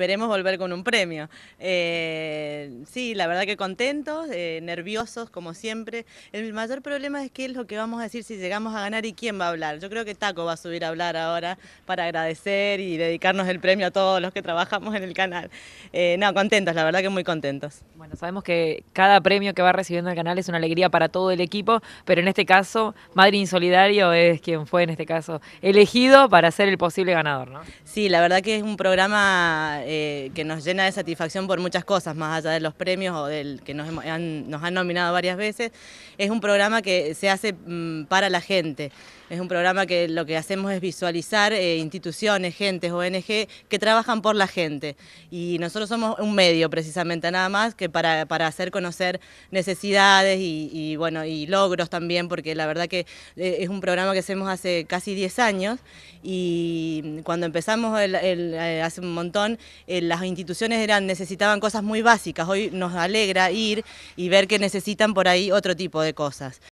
esperemos volver con un premio. Eh, sí, la verdad que contentos, eh, nerviosos como siempre. El mayor problema es qué es lo que vamos a decir si llegamos a ganar y quién va a hablar. Yo creo que Taco va a subir a hablar ahora para agradecer y dedicarnos el premio a todos los que trabajamos en el canal. Eh, no, contentos, la verdad que muy contentos. Bueno, sabemos que cada premio que va recibiendo el canal es una alegría para todo el equipo, pero en este caso, Madrid Insolidario es quien fue en este caso elegido para ser el posible ganador, ¿no? Sí, la verdad que es un programa eh, que nos llena de satisfacción por muchas cosas, más allá de los premios o del que nos han, nominado varias veces. Es un programa que se hace mm, para la gente. Es un programa que lo que hacemos es visualizar eh, instituciones, gentes, ONG que trabajan por la gente. Y nosotros somos un medio precisamente nada más que para, hacer conocer necesidades y, bueno y logros también, porque la verdad que eh, es un programa que hacemos hace casi 10 años y mm, cuando empezamos hace un montón eh, las instituciones eran, necesitaban cosas muy básicas. Hoy nos alegra ir y ver que necesitan por ahí otro tipo de cosas.